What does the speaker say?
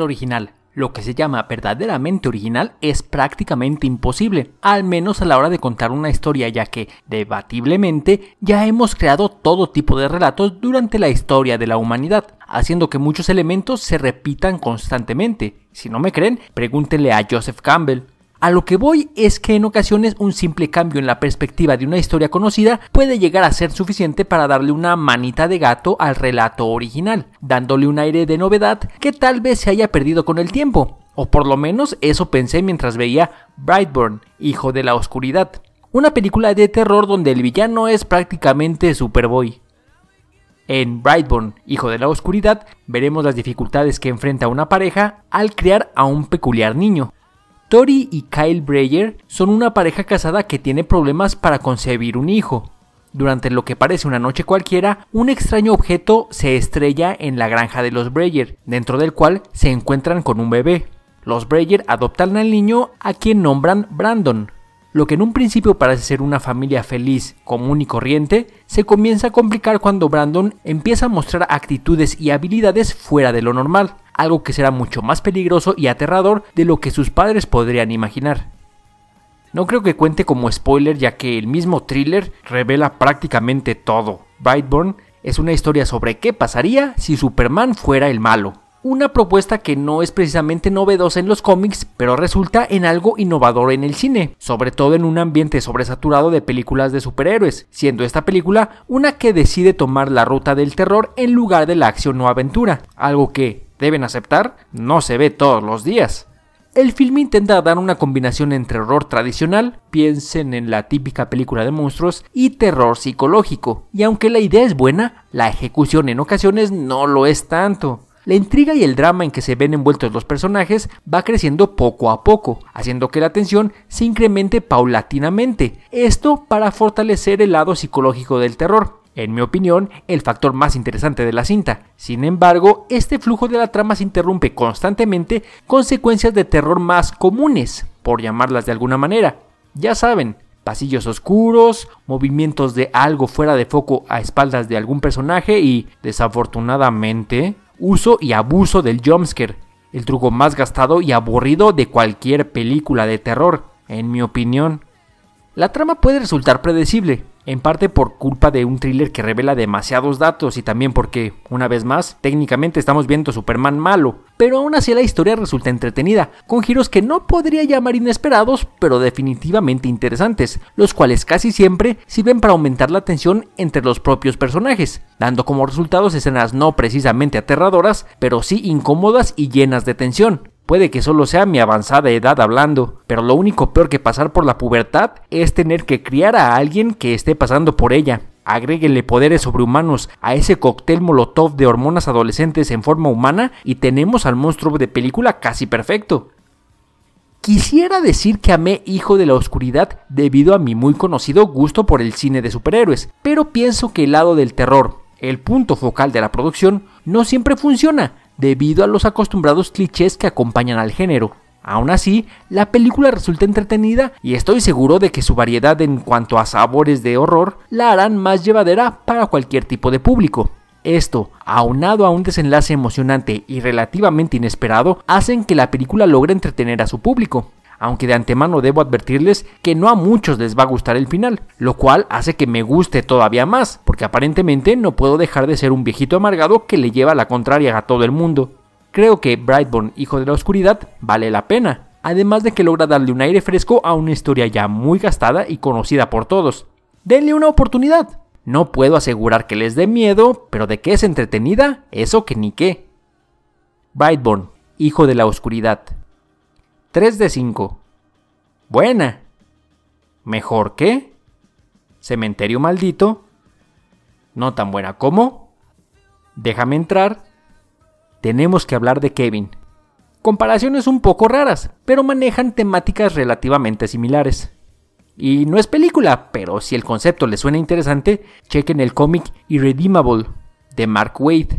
original. Lo que se llama verdaderamente original es prácticamente imposible, al menos a la hora de contar una historia, ya que, debatiblemente, ya hemos creado todo tipo de relatos durante la historia de la humanidad, haciendo que muchos elementos se repitan constantemente. Si no me creen, pregúntenle a Joseph Campbell, a lo que voy es que en ocasiones un simple cambio en la perspectiva de una historia conocida puede llegar a ser suficiente para darle una manita de gato al relato original, dándole un aire de novedad que tal vez se haya perdido con el tiempo. O por lo menos eso pensé mientras veía Brightburn, Hijo de la Oscuridad, una película de terror donde el villano es prácticamente Superboy. En Brightburn, Hijo de la Oscuridad, veremos las dificultades que enfrenta una pareja al criar a un peculiar niño, Tori y Kyle Breyer son una pareja casada que tiene problemas para concebir un hijo. Durante lo que parece una noche cualquiera, un extraño objeto se estrella en la granja de los Breyer, dentro del cual se encuentran con un bebé. Los Breyer adoptan al niño a quien nombran Brandon. Lo que en un principio parece ser una familia feliz, común y corriente, se comienza a complicar cuando Brandon empieza a mostrar actitudes y habilidades fuera de lo normal algo que será mucho más peligroso y aterrador de lo que sus padres podrían imaginar. No creo que cuente como spoiler ya que el mismo thriller revela prácticamente todo. Brightburn es una historia sobre qué pasaría si Superman fuera el malo, una propuesta que no es precisamente novedosa en los cómics, pero resulta en algo innovador en el cine, sobre todo en un ambiente sobresaturado de películas de superhéroes, siendo esta película una que decide tomar la ruta del terror en lugar de la acción o aventura, algo que, deben aceptar, no se ve todos los días. El filme intenta dar una combinación entre horror tradicional, piensen en la típica película de monstruos, y terror psicológico, y aunque la idea es buena, la ejecución en ocasiones no lo es tanto. La intriga y el drama en que se ven envueltos los personajes va creciendo poco a poco, haciendo que la tensión se incremente paulatinamente, esto para fortalecer el lado psicológico del terror, en mi opinión, el factor más interesante de la cinta. Sin embargo, este flujo de la trama se interrumpe constantemente con secuencias de terror más comunes, por llamarlas de alguna manera. Ya saben, pasillos oscuros, movimientos de algo fuera de foco a espaldas de algún personaje y, desafortunadamente, uso y abuso del jumpscare, el truco más gastado y aburrido de cualquier película de terror, en mi opinión. La trama puede resultar predecible, en parte por culpa de un thriller que revela demasiados datos y también porque, una vez más, técnicamente estamos viendo Superman malo, pero aún así la historia resulta entretenida, con giros que no podría llamar inesperados, pero definitivamente interesantes, los cuales casi siempre sirven para aumentar la tensión entre los propios personajes, dando como resultados escenas no precisamente aterradoras, pero sí incómodas y llenas de tensión. Puede que solo sea mi avanzada edad hablando, pero lo único peor que pasar por la pubertad es tener que criar a alguien que esté pasando por ella. Agréguenle poderes sobrehumanos a ese cóctel molotov de hormonas adolescentes en forma humana y tenemos al monstruo de película casi perfecto. Quisiera decir que amé Hijo de la Oscuridad debido a mi muy conocido gusto por el cine de superhéroes, pero pienso que el lado del terror, el punto focal de la producción, no siempre funciona debido a los acostumbrados clichés que acompañan al género. Aún así, la película resulta entretenida y estoy seguro de que su variedad en cuanto a sabores de horror la harán más llevadera para cualquier tipo de público. Esto, aunado a un desenlace emocionante y relativamente inesperado, hacen que la película logre entretener a su público. Aunque de antemano debo advertirles que no a muchos les va a gustar el final, lo cual hace que me guste todavía más, porque aparentemente no puedo dejar de ser un viejito amargado que le lleva la contraria a todo el mundo. Creo que Brightborn, Hijo de la Oscuridad, vale la pena, además de que logra darle un aire fresco a una historia ya muy gastada y conocida por todos. Denle una oportunidad. No puedo asegurar que les dé miedo, pero de que es entretenida, eso que ni qué. Brightborn, Hijo de la Oscuridad. 3 de 5. Buena. Mejor que. Cementerio maldito. No tan buena como. Déjame entrar tenemos que hablar de Kevin. Comparaciones un poco raras, pero manejan temáticas relativamente similares. Y no es película, pero si el concepto les suena interesante, chequen el cómic Irredeemable de Mark Waid,